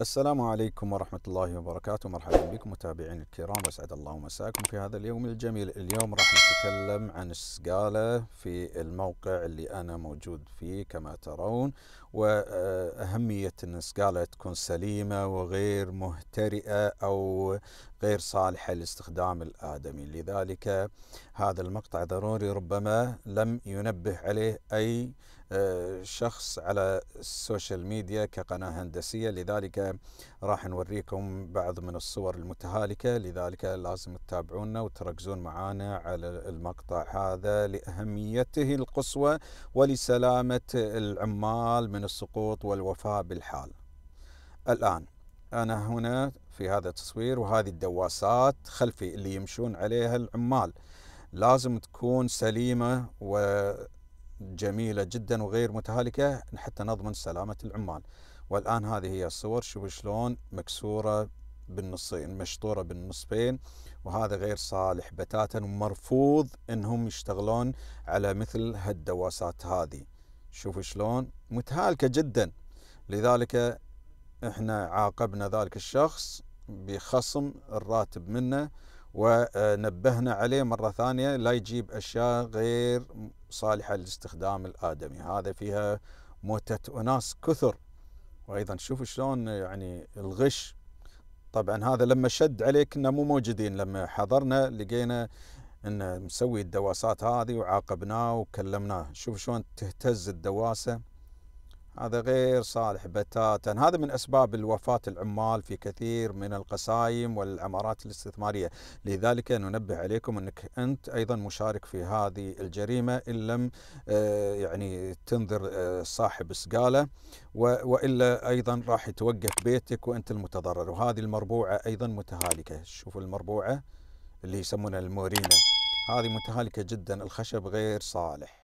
السلام عليكم ورحمة الله وبركاته مرحبا بكم متابعين الكرام وأسعد الله مساكم في هذا اليوم الجميل اليوم راح نتكلم عن السقالة في الموقع اللي أنا موجود فيه كما ترون وأهمية أن السقالة تكون سليمة وغير مهترئة أو غير صالحة لاستخدام الآدمي لذلك هذا المقطع ضروري ربما لم ينبه عليه أي آه، شخص على السوشيال ميديا كقناة هندسية لذلك راح نوريكم بعض من الصور المتهالكة لذلك لازم تتابعونا وتركزون معانا على المقطع هذا لأهميته القصوى ولسلامة العمال من السقوط والوفاة بالحال الآن أنا هنا في هذا التصوير وهذه الدواسات خلفي اللي يمشون عليها العمال لازم تكون سليمة و جميلة جدا وغير متهالكة حتى نضمن سلامة العمال والآن هذه هي الصور شوفوا شلون مكسورة بالنصين مشطورة بالنصفين وهذا غير صالح بتاتا ومرفوض انهم يشتغلون على مثل هالدواسات هذه شوفوا شلون متهالكة جدا لذلك احنا عاقبنا ذلك الشخص بخصم الراتب منه ونبهنا عليه مرة ثانية لا يجيب أشياء غير صالحة للاستخدام الآدمي هذا فيها موتة أناس كثر وأيضا شوفوا شلون يعني الغش طبعا هذا لما شد عليه كنا مو موجودين لما حضرنا لقينا انه مسوي الدواسات هذه وعاقبناه وكلمناه شوف شلون تهتز الدواسه هذا غير صالح بتاتا هذا من أسباب الوفاة العمال في كثير من القسائم والعمارات الاستثمارية لذلك ننبه عليكم أنك أنت أيضا مشارك في هذه الجريمة إن لم آه، يعني تنذر آه، صاحب سقالة وإلا أيضا راح يتوقف بيتك وأنت المتضرر وهذه المربوعة أيضا متهالكة شوفوا المربوعة اللي يسمونها المورينا هذه متهالكة جدا الخشب غير صالح